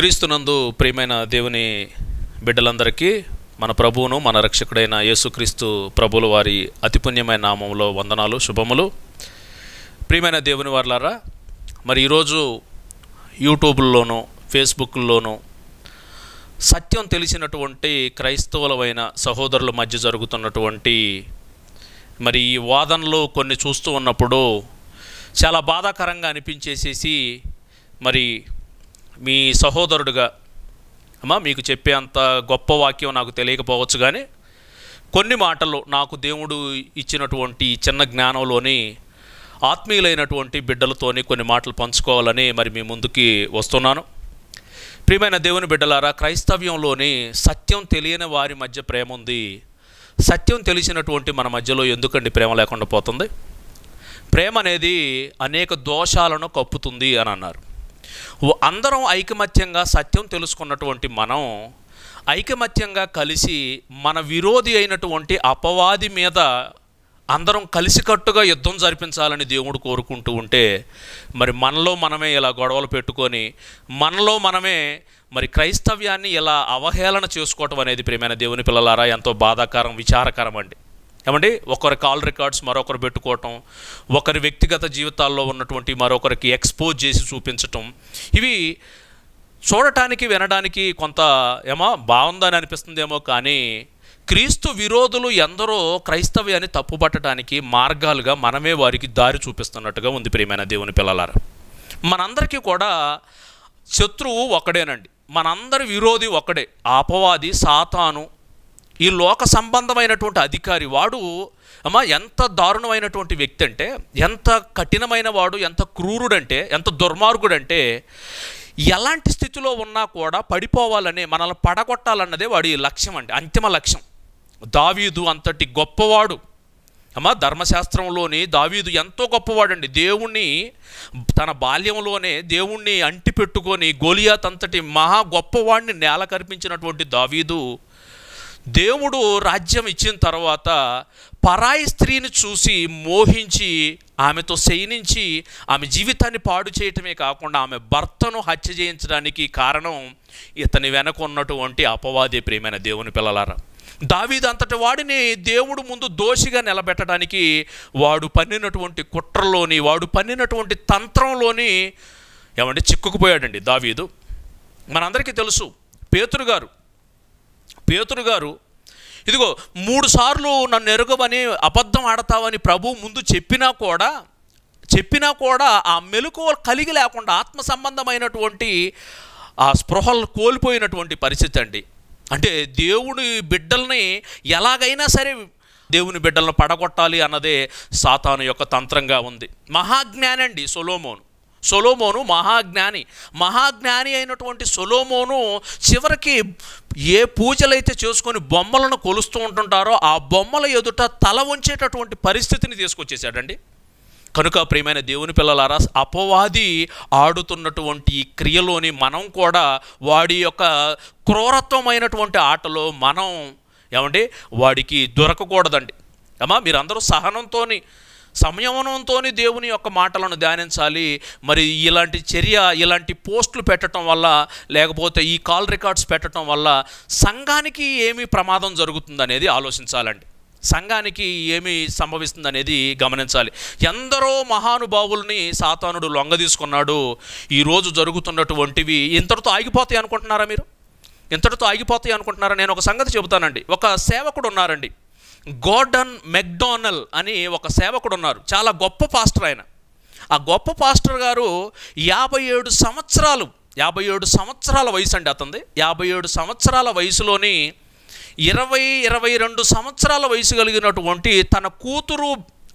క్రీస్తునందు ప్రియమైన దేవుని బిడ్డలందరికీ మన ప్రభువును మన రక్షకుడైన యేసుక్రీస్తు ప్రభుల వారి అతిపుణ్యమైన నామంలో వందనాలు శుభములు ప్రియమైన దేవుని వార్లారా మరి ఈరోజు యూట్యూబ్లోనూ ఫేస్బుక్లోనూ సత్యం తెలిసినటువంటి క్రైస్తవులమైన సహోదరుల మధ్య జరుగుతున్నటువంటి మరి ఈ వాదనలు కొన్ని చూస్తూ ఉన్నప్పుడు చాలా బాధాకరంగా అనిపించేసేసి మరి మీ సహోదరుడుగా అమ్మా మీకు చెప్పే అంత గొప్ప వాక్యం నాకు తెలియకపోవచ్చు కానీ కొన్ని మాటలు నాకు దేవుడు ఇచ్చినటువంటి చిన్న జ్ఞానంలోని ఆత్మీయులైనటువంటి బిడ్డలతోని కొన్ని మాటలు పంచుకోవాలని మరి మీ ముందుకి వస్తున్నాను ప్రియమైన దేవుని బిడ్డలారా క్రైస్తవ్యంలోని సత్యం తెలియని వారి మధ్య ప్రేమ ఉంది సత్యం తెలిసినటువంటి మన మధ్యలో ఎందుకండి ప్రేమ లేకుండా పోతుంది ప్రేమ అనేది అనేక దోషాలను కప్పుతుంది అని అన్నారు అందరం ఐకమత్యంగా సత్యం తెలుసుకున్నటువంటి మనం ఐకమత్యంగా కలిసి మన విరోధి అయినటువంటి అపవాది మీద అందరం కలిసికట్టుగా యుద్ధం జరిపించాలని దేవుడు కోరుకుంటూ ఉంటే మరి మనలో మనమే ఇలా గొడవలు పెట్టుకొని మనలో మనమే మరి క్రైస్తవ్యాన్ని ఇలా అవహేళన చేసుకోవటం అనేది ప్రేమైన దేవుని పిల్లలారా ఎంతో బాధాకరం విచారకరం అండి ఏమండి ఒకరి కాల్ రికార్డ్స్ మరొకరు పెట్టుకోవటం ఒకరి వ్యక్తిగత జీవితాల్లో ఉన్నటువంటి మరొకరికి ఎక్స్పోజ్ చేసి చూపించటం ఇవి చూడటానికి వినడానికి కొంత ఏమో బాగుందని అనిపిస్తుందేమో కానీ క్రీస్తు విరోధులు ఎందరో క్రైస్తవి అని తప్పుపట్టడానికి మార్గాలుగా మనమే వారికి దారి చూపిస్తున్నట్టుగా ఉంది ప్రియమైన దేవుని పిల్లలారు మనందరికీ కూడా శత్రువు ఒకడేనండి మనందరి విరోధి ఒకడే అపవాది సాతాను ఈ లోక సంబంధమైనటువంటి అధికారి వాడు అమ్మ ఎంత దారుణమైనటువంటి వ్యక్తి అంటే ఎంత కఠినమైన వాడు ఎంత క్రూరుడంటే ఎంత దుర్మార్గుడంటే ఎలాంటి స్థితిలో ఉన్నా కూడా పడిపోవాలనే మనల్ని పడగొట్టాలన్నదే వాడి లక్ష్యం అండి అంతిమ లక్ష్యం దావీదు అంతటి గొప్పవాడు అమ్మ ధర్మశాస్త్రంలోని దావీదు ఎంతో గొప్పవాడండి దేవుణ్ణి తన బాల్యంలోనే దేవుణ్ణి అంటి పెట్టుకొని గోలియాత్ అంతటి మహా గొప్పవాడిని నేల కర్పించినటువంటి దావీదు దేవుడు రాజ్యం ఇచ్చిన తర్వాత పరాయి స్త్రీని చూసి మోహించి ఆమెతో శయనించి ఆమె జీవితాన్ని పాడు చేయటమే కాకుండా ఆమె భర్తను హత్య చేయించడానికి కారణం ఇతని వెనక ఉన్నటువంటి అపవాది ప్రియమైన దేవుని పిల్లలారా అంతటి వాడిని దేవుడు ముందు దోషిగా నిలబెట్టడానికి వాడు పన్నినటువంటి కుట్రలోని వాడు పన్నినటువంటి తంత్రంలోని ఏమంటే చిక్కుకుపోయాడండి దావీదు మనందరికీ తెలుసు పేతురు గారు పేతురు గారు ఇదిగో మూడుసార్లు నన్ను ఎరగవని అబద్ధం ఆడతావని ప్రభు ముందు చెప్పినా కూడా చెప్పినా కూడా ఆ మెలకు కలిగి లేకుండా ఆత్మ సంబంధమైనటువంటి ఆ స్పృహలు కోల్పోయినటువంటి పరిస్థితి అండి అంటే దేవుడి బిడ్డల్ని ఎలాగైనా సరే దేవుని బిడ్డలను పడగొట్టాలి అన్నదే సాతాను యొక్క తంత్రంగా ఉంది మహాజ్ఞానండి సొలోమోను సొలోమోను మహాజ్ఞాని మహాజ్ఞాని అయినటువంటి సొలోమోను చివరికి ఏ పూజలు అయితే చేసుకొని బొమ్మలను కొలుస్తూ ఉంటుంటారో ఆ బొమ్మల ఎదుట తల ఉంచేటటువంటి పరిస్థితిని తీసుకొచ్చేసాడండి కనుక ప్రియమైన దేవుని పిల్లలారా అపవాది ఆడుతున్నటువంటి ఈ క్రియలోని మనం కూడా వాడి యొక్క క్రూరత్వమైనటువంటి ఆటలో మనం ఏమంటే వాడికి దొరకకూడదండి అమ్మా మీరందరూ సహనంతో సంయమనంతో దేవుని యొక్క మాటలను ధ్యానించాలి మరి ఇలాంటి చర్య ఇలాంటి పోస్టులు పెట్టడం వల్ల లేకపోతే ఈ కాల్ రికార్డ్స్ పెట్టడం వల్ల సంఘానికి ఏమి ప్రమాదం జరుగుతుందనేది ఆలోచించాలండి సంఘానికి ఏమి అనేది గమనించాలి ఎందరో మహానుభావుల్ని సాతానుడు లొంగ తీసుకున్నాడు ఈరోజు జరుగుతున్నటువంటివి ఇంతటితో ఆగిపోతాయి అనుకుంటున్నారా మీరు ఇంతటితో ఆగిపోతాయి అనుకుంటున్నారా నేను ఒక సంగతి చెబుతానండి ఒక సేవకుడు ఉన్నారండి గోర్డన్ మెక్డోనల్ అని ఒక సేవకుడు ఉన్నారు చాలా గొప్ప పాస్టర్ ఆయన ఆ గొప్ప పాస్టర్ గారు యాభై ఏడు సంవత్సరాలు యాభై ఏడు సంవత్సరాల వయసు అండి అతంది యాభై ఏడు సంవత్సరాల వయసులోని ఇరవై ఇరవై రెండు సంవత్సరాల వయసు కలిగినటువంటి తన కూతురు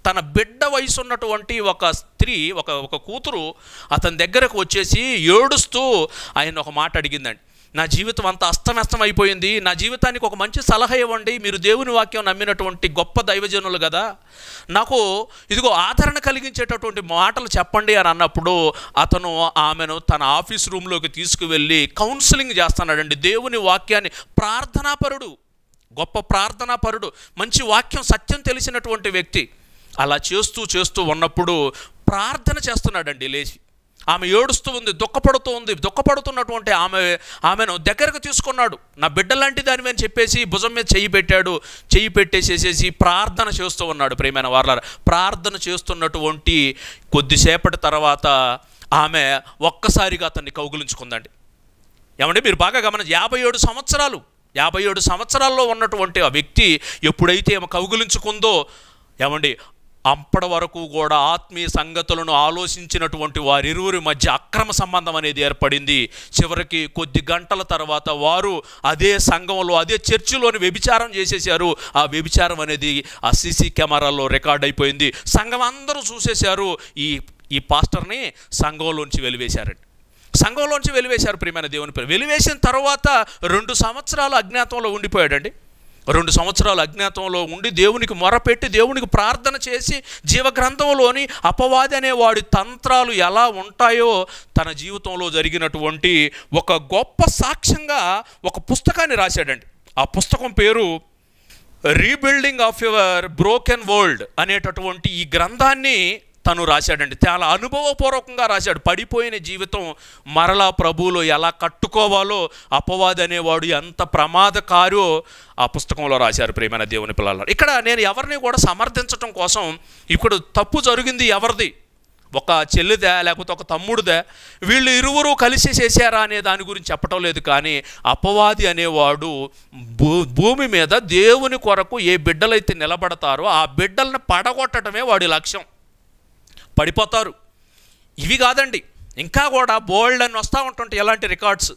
తన బిడ్డ వయసు ఉన్నటువంటి ఒక స్త్రీ ఒక ఒక కూతురు అతని దగ్గరకు వచ్చేసి ఏడుస్తూ ఆయన ఒక మాట అడిగిందండి నా జీవితం అంత అస్తమస్తం అయిపోయింది నా జీవితానికి ఒక మంచి సలహా ఇవ్వండి మీరు దేవుని వాక్యం నమ్మినటువంటి గొప్ప దైవజనులు కదా నాకు ఇదిగో ఆదరణ కలిగించేటటువంటి మాటలు చెప్పండి అని అన్నప్పుడు అతను ఆమెను తన ఆఫీస్ రూమ్లోకి తీసుకువెళ్ళి కౌన్సిలింగ్ చేస్తున్నాడండి దేవుని వాక్యాన్ని ప్రార్థనాపరుడు గొప్ప ప్రార్థనాపరుడు మంచి వాక్యం సత్యం తెలిసినటువంటి వ్యక్తి అలా చేస్తూ చేస్తూ ఉన్నప్పుడు ప్రార్థన చేస్తున్నాడండి లేచి ఆమె ఏడుస్తూ ఉంది దుఃఖపడుతూ ఉంది దుఃఖపడుతున్నటువంటి ఆమె ఆమెను దగ్గరకు తీసుకున్నాడు నా బిడ్డలాంటి దాని మీద చెప్పేసి భుజం మీద చెయ్యి పెట్టాడు చెయ్యి పెట్టేసేసేసి ప్రార్థన చేస్తూ ఉన్నాడు ప్రేమైన వార్ల ప్రార్థన చేస్తున్నటువంటి కొద్దిసేపటి తర్వాత ఆమె ఒక్కసారిగా అతన్ని కౌగులించుకుందండి ఏమండి మీరు బాగా గమన యాభై ఏడు సంవత్సరాలు యాభై ఏడు సంవత్సరాల్లో ఉన్నటువంటి ఆ వ్యక్తి ఎప్పుడైతే ఏమో కౌగులించుకుందో ఏమండి అప్పటి వరకు కూడా ఆత్మీయ సంగతులను ఆలోచించినటువంటి వారిరువురి మధ్య అక్రమ సంబంధం అనేది ఏర్పడింది చివరికి కొద్ది గంటల తర్వాత వారు అదే సంఘంలో అదే చర్చిలోని వ్యభిచారం చేసేసారు ఆ వ్యభిచారం అనేది ఆ సీసీ కెమెరాల్లో రికార్డ్ అయిపోయింది సంఘం అందరూ చూసేశారు ఈ ఈ పాస్టర్ని సంఘంలోంచి వెలివేశారండి సంఘంలోంచి వెలివేశారు ప్రియమైన దేవుని పేరు వెలివేసిన తర్వాత రెండు సంవత్సరాలు అజ్ఞాతంలో ఉండిపోయాడండి రెండు సంవత్సరాలు అజ్ఞాతంలో ఉండి దేవునికి మొరపెట్టి దేవునికి ప్రార్థన చేసి జీవగ్రంథంలోని అపవాది అనేవాడి తంత్రాలు ఎలా ఉంటాయో తన జీవితంలో జరిగినటువంటి ఒక గొప్ప సాక్ష్యంగా ఒక పుస్తకాన్ని రాశాడండి ఆ పుస్తకం పేరు rebuilding of your broken world అనేటటువంటి ఈ గ్రంథాన్ని తను రాశాడండి చాలా అనుభవపూర్వకంగా రాశాడు పడిపోయిన జీవితం మరలా ప్రభువులో ఎలా కట్టుకోవాలో అపవాది అనేవాడు ఎంత ప్రమాదకారో ఆ పుస్తకంలో రాశారు ప్రేమైన దేవుని పిల్లలు ఇక్కడ నేను ఎవరిని కూడా సమర్థించడం కోసం ఇప్పుడు తప్పు జరిగింది ఎవరిది ఒక చెల్లిదే లేకపోతే ఒక తమ్ముడిదే వీళ్ళు ఇరువురు కలిసి చేశారా అనే దాని గురించి చెప్పటం లేదు కానీ అపవాది అనేవాడు భూ భూమి మీద దేవుని కొరకు ఏ బిడ్డలైతే నిలబడతారో ఆ బిడ్డలను పడగొట్టడమే వాడి లక్ష్యం పడిపోతారు ఇవి కాదండి ఇంకా కూడా బోల్డ్ అని వస్తూ ఉంటుంటాయి ఇలాంటి రికార్డ్స్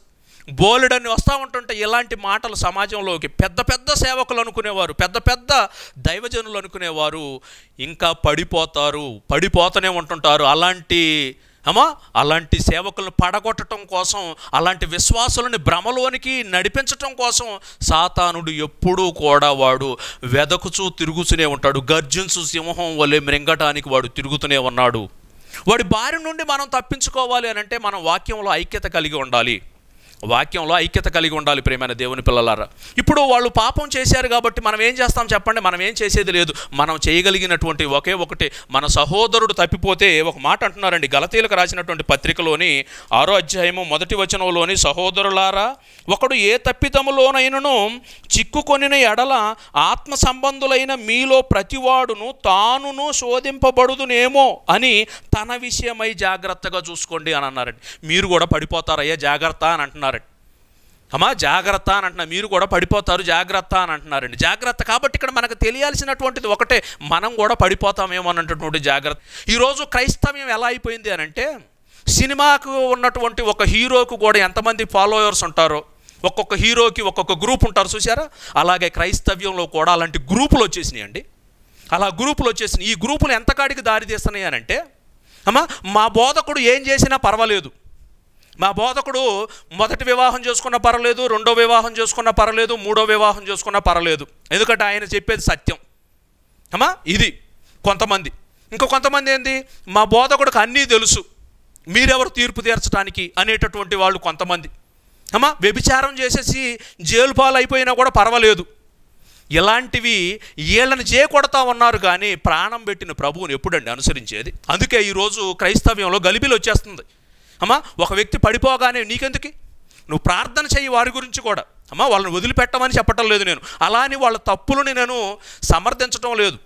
బోల్డ్ అని వస్తూ ఉంటుంటాయి ఇలాంటి మాటలు సమాజంలోకి పెద్ద పెద్ద సేవకులు అనుకునేవారు పెద్ద పెద్ద దైవజనులు అనుకునేవారు ఇంకా పడిపోతారు పడిపోతూనే ఉంటుంటారు అలాంటి అమ్మా అలాంటి సేవకులను పడగొట్టడం కోసం అలాంటి విశ్వాసులని భ్రమలోనికి నడిపించటం కోసం సాతానుడు ఎప్పుడూ కూడా వాడు వెదకుచూ తిరుగుతూనే ఉంటాడు గర్జించు సింహం వలె మృంగటానికి వాడు తిరుగుతూనే ఉన్నాడు వాడి బారి నుండి మనం తప్పించుకోవాలి అని అంటే మనం వాక్యంలో ఐక్యత కలిగి ఉండాలి వాక్యంలో ఐక్యత కలిగి ఉండాలి ప్రేమైన దేవుని పిల్లలారా ఇప్పుడు వాళ్ళు పాపం చేశారు కాబట్టి మనం ఏం చేస్తాం చెప్పండి మనం ఏం చేసేది లేదు మనం చేయగలిగినటువంటి ఒకే ఒకటి మన సహోదరుడు తప్పిపోతే ఒక మాట అంటున్నారండి గలతీలకు రాసినటువంటి పత్రికలోని ఆరో అధ్యాయము మొదటి వచనంలోని సహోదరులారా ఒకడు ఏ తప్పిదములోనైనను చిక్కుకొనిన ఎడల ఆత్మ సంబంధులైన మీలో ప్రతివాడును తానును శోధింపబడుదునేమో అని తన విషయమై జాగ్రత్తగా చూసుకోండి అని అన్నారండి మీరు కూడా పడిపోతారయ్యా జాగ్రత్త అని అంటున్నారు అమ్మా జాగ్రత్త అని అంటున్నా మీరు కూడా పడిపోతారు జాగ్రత్త అని అంటున్నారండి జాగ్రత్త కాబట్టి ఇక్కడ మనకు తెలియాల్సినటువంటిది ఒకటే మనం కూడా పడిపోతామేమో అన్నటువంటి జాగ్రత్త ఈరోజు క్రైస్తవ్యం ఎలా అయిపోయింది అని అంటే సినిమాకు ఉన్నటువంటి ఒక హీరోకు కూడా ఎంతమంది ఫాలోవర్స్ ఉంటారో ఒక్కొక్క హీరోకి ఒక్కొక్క గ్రూప్ ఉంటారు చూసారా అలాగే క్రైస్తవ్యంలో కూడా అలాంటి గ్రూపులు వచ్చేసినాయండి అలా గ్రూపులు వచ్చేసినాయి ఈ గ్రూపులు ఎంతకాడికి దారి తీస్తున్నాయి అని అంటే అమ్మా మా బోధకుడు ఏం చేసినా పర్వాలేదు మా బోధకుడు మొదటి వివాహం చేసుకున్న పర్లేదు రెండో వివాహం చేసుకున్న పర్లేదు మూడో వివాహం చేసుకున్న పర్లేదు ఎందుకంటే ఆయన చెప్పేది సత్యం అమ్మా ఇది కొంతమంది ఇంకా కొంతమంది ఏంది మా బోధకుడికి అన్నీ తెలుసు మీరెవరు తీర్పు తీర్చడానికి అనేటటువంటి వాళ్ళు కొంతమంది అమ్మా వ్యభిచారం చేసేసి జైలు పాలు అయిపోయినా కూడా పర్వాలేదు ఇలాంటివి వీళ్ళని చేకొడతా ఉన్నారు కానీ ప్రాణం పెట్టిన ప్రభువుని ఎప్పుడండి అనుసరించేది అందుకే ఈరోజు క్రైస్తవ్యంలో గలిబిలు వచ్చేస్తుంది అమ్మా ఒక వ్యక్తి పడిపోగానే నీకెందుకు నువ్వు ప్రార్థన చేయి వారి గురించి కూడా అమ్మా వాళ్ళని వదిలిపెట్టమని చెప్పటం లేదు నేను అలా అని వాళ్ళ తప్పులని నేను సమర్థించడం లేదు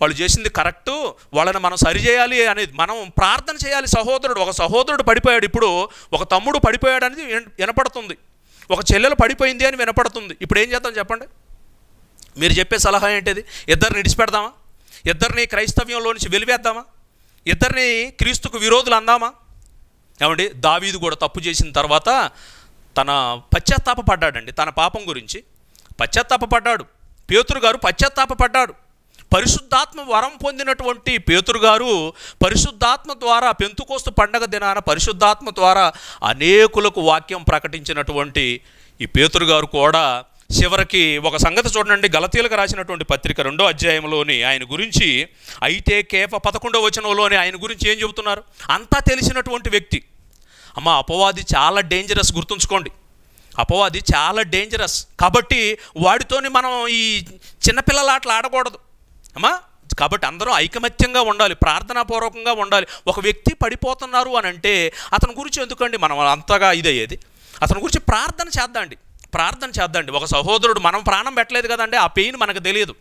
వాళ్ళు చేసింది కరెక్టు వాళ్ళని మనం సరిచేయాలి అనేది మనం ప్రార్థన చేయాలి సహోదరుడు ఒక సహోదరుడు పడిపోయాడు ఇప్పుడు ఒక తమ్ముడు పడిపోయాడు అనేది వినపడుతుంది ఒక చెల్లెలు పడిపోయింది అని వినపడుతుంది ఇప్పుడు ఏం చేద్దాం చెప్పండి మీరు చెప్పే సలహా ఏంటిది ఇద్దరిని విడిచిపెడదామా ఇద్దరిని క్రైస్తవ్యంలో నుంచి వెలివేద్దామా ఇద్దరిని క్రీస్తుకు విరోధులు అందామా ఏమండి దావీదు కూడా తప్పు చేసిన తర్వాత తన పశ్చాత్తాప పడ్డాడండి తన పాపం గురించి పడ్డాడు పేతురు గారు పడ్డాడు పరిశుద్ధాత్మ వరం పొందినటువంటి పేతురు గారు పరిశుద్ధాత్మ ద్వారా పెంతుకోస్తు పండగ దినాన పరిశుద్ధాత్మ ద్వారా అనేకులకు వాక్యం ప్రకటించినటువంటి ఈ పేతురు గారు కూడా చివరికి ఒక సంగతి చూడండి గలతీలకు రాసినటువంటి పత్రిక రెండో అధ్యాయంలోని ఆయన గురించి అయితే కేప పదకొండవ వచనంలోని ఆయన గురించి ఏం చెబుతున్నారు అంతా తెలిసినటువంటి వ్యక్తి అమ్మ అపవాది చాలా డేంజరస్ గుర్తుంచుకోండి అపవాది చాలా డేంజరస్ కాబట్టి వాడితోని మనం ఈ చిన్నపిల్లల ఆటలు ఆడకూడదు అమ్మా కాబట్టి అందరూ ఐకమత్యంగా ఉండాలి ప్రార్థనాపూర్వకంగా ఉండాలి ఒక వ్యక్తి పడిపోతున్నారు అని అంటే అతని గురించి ఎందుకండి మనం అంతగా ఇదయ్యేది అతని గురించి ప్రార్థన చేద్దాండి ప్రార్థన చేద్దాండి ఒక సహోదరుడు మనం ప్రాణం పెట్టలేదు కదండి ఆ పెయిన్ మనకు తెలియదు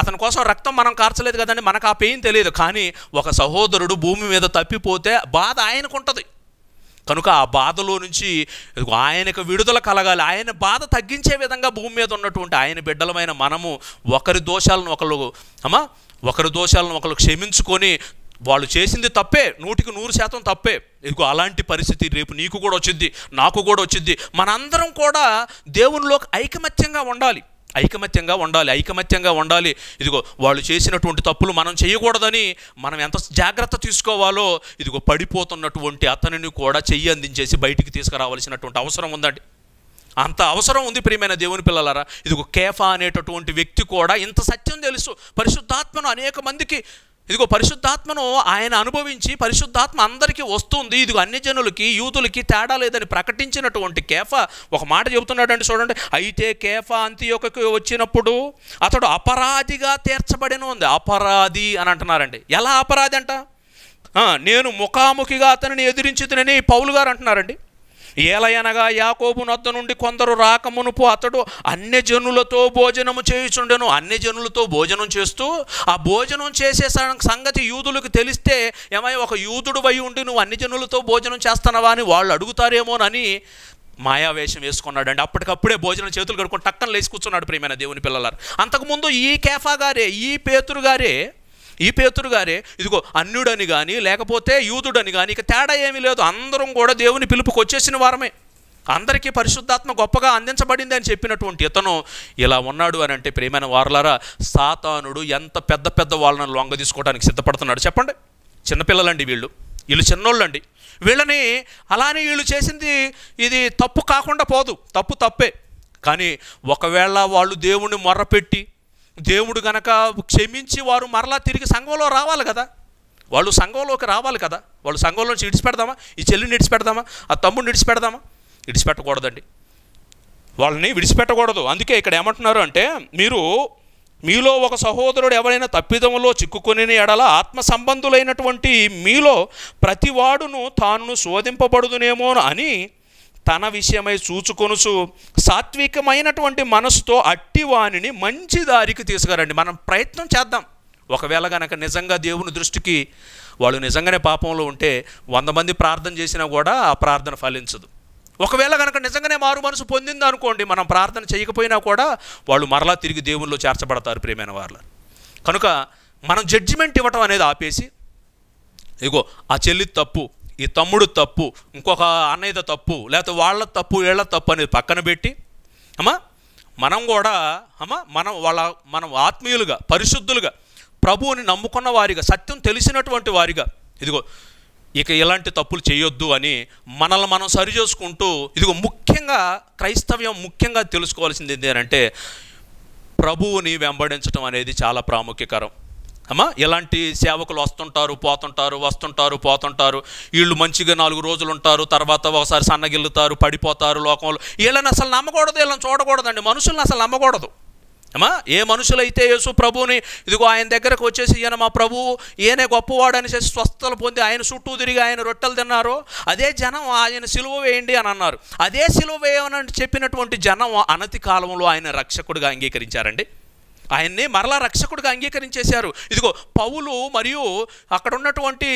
అతని కోసం రక్తం మనం కార్చలేదు కదండి మనకు ఆ పెయిన్ తెలియదు కానీ ఒక సహోదరుడు భూమి మీద తప్పిపోతే బాధ ఆయనకుంటుంది కనుక ఆ బాధలో నుంచి ఆయనకు విడుదల కలగాలి ఆయన బాధ తగ్గించే విధంగా భూమి మీద ఉన్నటువంటి ఆయన బిడ్డలమైన మనము ఒకరి దోషాలను ఒకరు అమ్మా ఒకరి దోషాలను ఒకరు క్షమించుకొని వాళ్ళు చేసింది తప్పే నూటికి నూరు శాతం తప్పే ఇదిగో అలాంటి పరిస్థితి రేపు నీకు కూడా వచ్చింది నాకు కూడా వచ్చింది మనందరం కూడా దేవునిలోకి ఐకమత్యంగా ఉండాలి ఐకమత్యంగా ఉండాలి ఐకమత్యంగా ఉండాలి ఇదిగో వాళ్ళు చేసినటువంటి తప్పులు మనం చేయకూడదని మనం ఎంత జాగ్రత్త తీసుకోవాలో ఇదిగో పడిపోతున్నటువంటి అతనిని కూడా చెయ్యి అందించేసి బయటికి తీసుకురావాల్సినటువంటి అవసరం ఉందండి అంత అవసరం ఉంది ప్రియమైన దేవుని పిల్లలారా ఇదిగో కేఫా అనేటటువంటి వ్యక్తి కూడా ఇంత సత్యం తెలుసు పరిశుద్ధాత్మను అనేక మందికి ఇదిగో పరిశుద్ధాత్మను ఆయన అనుభవించి పరిశుద్ధాత్మ అందరికీ వస్తుంది ఇదిగో అన్ని జనులకి యూతులకి తేడా లేదని ప్రకటించినటువంటి కేఫ ఒక మాట చెబుతున్నాడండి చూడండి అయితే కేఫ అంత్యోకకి వచ్చినప్పుడు అతడు అపరాధిగా తీర్చబడిన ఉంది అపరాధి అని అంటున్నారండి ఎలా అపరాధి అంట నేను ముఖాముఖిగా అతనిని ఎదిరించుతునని పౌలు గారు అంటున్నారండి ఏలయనగా యాకోబు నొద్ద నుండి కొందరు రాకమునుపు అతడు అన్య జనులతో భోజనము చేయుచుండెను అన్య జనులతో భోజనం చేస్తూ ఆ భోజనం చేసే సంగతి యూదులకు తెలిస్తే ఏమై ఒక యూదుడు వై ఉండి నువ్వు అన్ని జనులతో భోజనం చేస్తున్నావా అని వాళ్ళు అడుగుతారేమోనని మాయావేషం వేసుకున్నాడండి అప్పటికప్పుడే భోజనం చేతులు కడుక్కొని టక్కన లేచి కూర్చున్నాడు ప్రియమైన దేవుని పిల్లలారు అంతకుముందు ఈ కేఫా గారే ఈ పేతురు గారే ఈ పేతురు గారే ఇదిగో అన్యుడని కానీ లేకపోతే యూదుడని కానీ ఇక తేడా ఏమీ లేదు అందరం కూడా దేవుని పిలుపుకి వచ్చేసిన వారమే అందరికీ పరిశుద్ధాత్మ గొప్పగా అందించబడింది అని చెప్పినటువంటి ఇతను ఇలా ఉన్నాడు అని అంటే ప్రేమైన వారలారా సాతానుడు ఎంత పెద్ద పెద్ద వాళ్ళని లొంగ తీసుకోవడానికి సిద్ధపడుతున్నాడు చెప్పండి చిన్నపిల్లలండి వీళ్ళు వీళ్ళు చిన్నోళ్ళండి వీళ్ళని అలానే వీళ్ళు చేసింది ఇది తప్పు కాకుండా పోదు తప్పు తప్పే కానీ ఒకవేళ వాళ్ళు దేవుణ్ణి మొర్రపెట్టి దేవుడు గనక క్షమించి వారు మరలా తిరిగి సంఘంలో రావాలి కదా వాళ్ళు సంఘంలోకి రావాలి కదా వాళ్ళు సంఘంలో నుంచి ఇడిచిపెడదామా ఈ చెల్లిని ఇడిచిపెడదామా ఆ తమ్ముడిని ఇడిచిపెడదామా ఇడిచిపెట్టకూడదండి వాళ్ళని విడిచిపెట్టకూడదు అందుకే ఇక్కడ ఏమంటున్నారు అంటే మీరు మీలో ఒక సహోదరుడు ఎవరైనా తప్పిదములో చిక్కుకొని ఎడల ఆత్మ సంబంధులైనటువంటి మీలో ప్రతివాడును తాను శోధింపబడుదునేమో అని తన విషయమై చూచుకొనుసు సాత్వికమైనటువంటి మనసుతో అట్టివాణిని మంచి దారికి తీసుకురండి మనం ప్రయత్నం చేద్దాం ఒకవేళ కనుక నిజంగా దేవుని దృష్టికి వాళ్ళు నిజంగానే పాపంలో ఉంటే వంద మంది ప్రార్థన చేసినా కూడా ఆ ప్రార్థన ఫలించదు ఒకవేళ కనుక నిజంగానే మారు మనసు పొందింది అనుకోండి మనం ప్రార్థన చేయకపోయినా కూడా వాళ్ళు మరలా తిరిగి దేవుల్లో చేర్చబడతారు ప్రియమైన వాళ్ళు కనుక మనం జడ్జిమెంట్ ఇవ్వటం అనేది ఆపేసి ఇగో ఆ చెల్లి తప్పు ఈ తమ్ముడు తప్పు ఇంకొక అన్నయ్యద తప్పు లేకపోతే వాళ్ళ తప్పు వీళ్ళ తప్పు అనేది పక్కన పెట్టి అమ్మా మనం కూడా అమ్మా మనం వాళ్ళ మనం ఆత్మీయులుగా పరిశుద్ధులుగా ప్రభువుని నమ్ముకున్న వారిగా సత్యం తెలిసినటువంటి వారిగా ఇదిగో ఇక ఇలాంటి తప్పులు చేయొద్దు అని మనల్ని మనం చేసుకుంటూ ఇదిగో ముఖ్యంగా క్రైస్తవ్యం ముఖ్యంగా తెలుసుకోవాల్సింది ఏంటంటే ప్రభువుని వెంబడించడం అనేది చాలా ప్రాముఖ్యకరం అమ్మా ఇలాంటి సేవకులు వస్తుంటారు పోతుంటారు వస్తుంటారు పోతుంటారు వీళ్ళు మంచిగా నాలుగు రోజులు ఉంటారు తర్వాత ఒకసారి సన్నగిల్లుతారు పడిపోతారు లోకంలో వీళ్ళని అసలు నమ్మకూడదు వీళ్ళని చూడకూడదండి మనుషులను అసలు నమ్మకూడదు అమ్మా ఏ మనుషులైతే యేసు ప్రభుని ఇదిగో ఆయన దగ్గరకు వచ్చేసి ఈయన మా ప్రభువు ఈయనే గొప్పవాడని చేసి స్వస్థలు పొంది ఆయన చుట్టూ తిరిగి ఆయన రొట్టెలు తిన్నారు అదే జనం ఆయన సిలువ వేయండి అని అన్నారు అదే సిలువ వేయమని చెప్పినటువంటి జనం అనతి కాలంలో ఆయన రక్షకుడిగా అంగీకరించారండి ఆయన్నే మరలా రక్షకుడిగా అంగీకరించేశారు ఇదిగో పౌలు మరియు అక్కడ ఉన్నటువంటి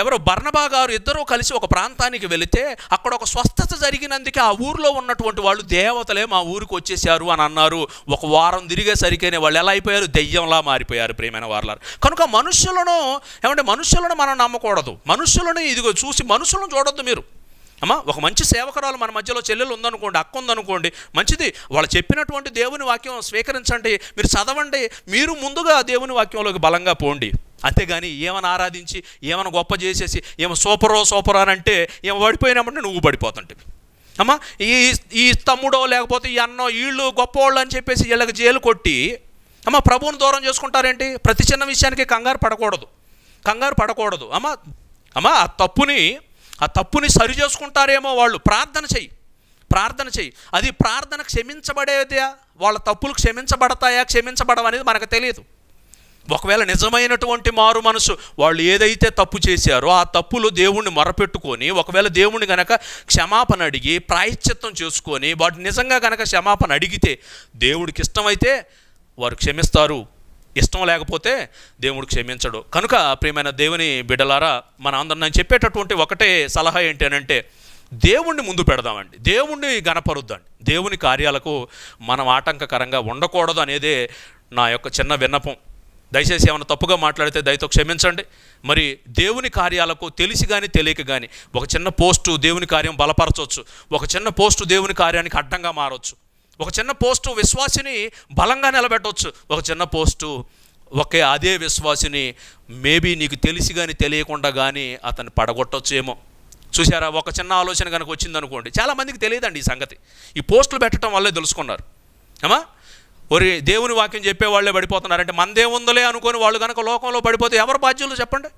ఎవరో బర్ణబా గారు ఇద్దరూ కలిసి ఒక ప్రాంతానికి వెళితే అక్కడ ఒక స్వస్థత జరిగినందుకే ఆ ఊర్లో ఉన్నటువంటి వాళ్ళు దేవతలే మా ఊరికి వచ్చేసారు అని అన్నారు ఒక వారం తిరిగేసరికైనా వాళ్ళు ఎలా అయిపోయారు దెయ్యంలా మారిపోయారు ప్రేమైన వార్లారు కనుక మనుషులను ఏమంటే మనుషులను మనం నమ్మకూడదు మనుషులను ఇదిగో చూసి మనుషులను చూడొద్దు మీరు అమ్మ ఒక మంచి సేవకురాలు మన మధ్యలో చెల్లెలు ఉందనుకోండి అక్క ఉందనుకోండి మంచిది వాళ్ళు చెప్పినటువంటి దేవుని వాక్యం స్వీకరించండి మీరు చదవండి మీరు ముందుగా దేవుని వాక్యంలోకి బలంగా పోండి అంతేగాని ఏమైనా ఆరాధించి ఏమైనా గొప్ప చేసేసి ఏమో సూపరో సూపర్ అని అంటే ఏమో పడిపోయినామంటే నువ్వు పడిపోతుంటే అమ్మా ఈ ఈ తమ్ముడో లేకపోతే ఈ అన్నో వీళ్ళు గొప్పవాళ్ళు అని చెప్పేసి వీళ్ళకి జైలు కొట్టి అమ్మ ప్రభువుని దూరం చేసుకుంటారేంటి ప్రతి చిన్న విషయానికి కంగారు పడకూడదు కంగారు పడకూడదు అమ్మ అమ్మ ఆ తప్పుని ఆ తప్పుని సరి చేసుకుంటారేమో వాళ్ళు ప్రార్థన చెయ్యి ప్రార్థన చెయ్యి అది ప్రార్థన క్షమించబడేదా వాళ్ళ తప్పులు క్షమించబడతాయా క్షమించబడవనేది మనకు తెలియదు ఒకవేళ నిజమైనటువంటి మారు మనసు వాళ్ళు ఏదైతే తప్పు చేశారో ఆ తప్పులు దేవుణ్ణి మొరపెట్టుకొని ఒకవేళ దేవుణ్ణి గనక క్షమాపణ అడిగి ప్రాయశ్చిత్తం చేసుకొని వాటి నిజంగా గనక క్షమాపణ అడిగితే దేవుడికి ఇష్టమైతే వారు క్షమిస్తారు ఇష్టం లేకపోతే దేవుడు క్షమించడు కనుక ప్రియమైన దేవుని బిడ్డలారా మన అందరం నేను చెప్పేటటువంటి ఒకటే సలహా ఏంటి అని అంటే దేవుణ్ణి ముందు పెడదామండి దేవుణ్ణి గనపరుద్దండి దేవుని కార్యాలకు మనం ఆటంకకరంగా ఉండకూడదు అనేదే నా యొక్క చిన్న విన్నపం దయచేసి ఏమైనా తప్పుగా మాట్లాడితే దయతో క్షమించండి మరి దేవుని కార్యాలకు తెలిసి కానీ తెలియక కానీ ఒక చిన్న పోస్టు దేవుని కార్యం బలపరచవచ్చు ఒక చిన్న పోస్టు దేవుని కార్యానికి అడ్డంగా మారవచ్చు ఒక చిన్న పోస్టు విశ్వాసిని బలంగా నిలబెట్టవచ్చు ఒక చిన్న పోస్టు ఒకే అదే విశ్వాసిని మేబీ నీకు తెలిసి కానీ తెలియకుండా కానీ అతను పడగొట్టొచ్చేమో చూసారా ఒక చిన్న ఆలోచన కనుక వచ్చిందనుకోండి చాలామందికి తెలియదండి ఈ సంగతి ఈ పోస్టులు పెట్టడం వల్లే తెలుసుకున్నారు ఏమా ఒరి దేవుని వాక్యం చెప్పే వాళ్ళే పడిపోతున్నారంటే మందేముందలే అనుకొని వాళ్ళు కనుక లోకంలో పడిపోతే ఎవరు బాధ్యులు చెప్పండి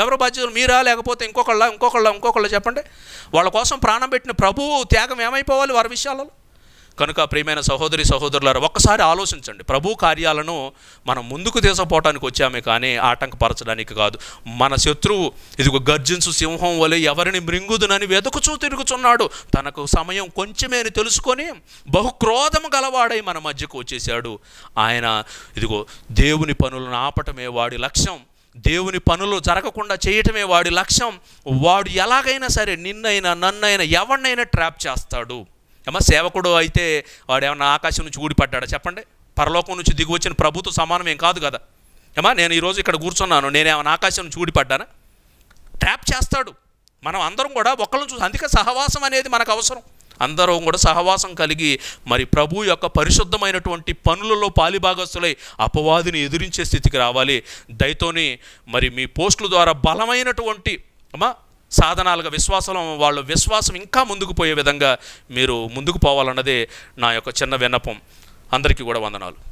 ఎవరు బాధ్యులు మీరా లేకపోతే ఇంకొకళ్ళ ఇంకొకళ్ళ ఇంకొకళ్ళు చెప్పండి వాళ్ళ కోసం ప్రాణం పెట్టిన ప్రభువు త్యాగం ఏమైపోవాలి వారి విషయాలలో కనుక ప్రియమైన సహోదరి సహోదరుల ఒక్కసారి ఆలోచించండి ప్రభు కార్యాలను మనం ముందుకు తీసుకుపోవటానికి వచ్చామే కానీ ఆటంకపరచడానికి కాదు మన శత్రువు ఇదిగో గర్జించు సింహం వలె ఎవరిని మృంగుదునని వెతుకుచూ తిరుగుచున్నాడు తనకు సమయం కొంచెమేని తెలుసుకొని బహుక్రోధము గలవాడై మన మధ్యకు వచ్చేసాడు ఆయన ఇదిగో దేవుని పనులను ఆపటమే వాడి లక్ష్యం దేవుని పనులు జరగకుండా చేయటమే వాడి లక్ష్యం వాడు ఎలాగైనా సరే నిన్నైనా నన్నైనా ఎవరినైనా ట్రాప్ చేస్తాడు ఏమ సేవకుడు అయితే వాడు ఏమన్నా ఆకాశం నుంచి ఊడిపడ్డాడా చెప్పండి పరలోకం నుంచి దిగి వచ్చిన ప్రభుతో సమానం ఏం కాదు కదా ఏమా నేను ఈరోజు ఇక్కడ కూర్చున్నాను నేను ఏమైనా ఆకాశం నుంచి ఊడిపడ్డానా ట్యాప్ చేస్తాడు మనం అందరం కూడా ఒకళ్ళని చూసి అందుకే సహవాసం అనేది మనకు అవసరం అందరం కూడా సహవాసం కలిగి మరి ప్రభు యొక్క పరిశుద్ధమైనటువంటి పనులలో పాలిభాగస్తులై అపవాదిని ఎదిరించే స్థితికి రావాలి దయతోని మరి మీ పోస్టుల ద్వారా బలమైనటువంటి అమ్మా సాధనాలుగా విశ్వాసంలో వాళ్ళు విశ్వాసం ఇంకా ముందుకు పోయే విధంగా మీరు ముందుకు పోవాలన్నదే నా యొక్క చిన్న విన్నపం అందరికీ కూడా వందనాలు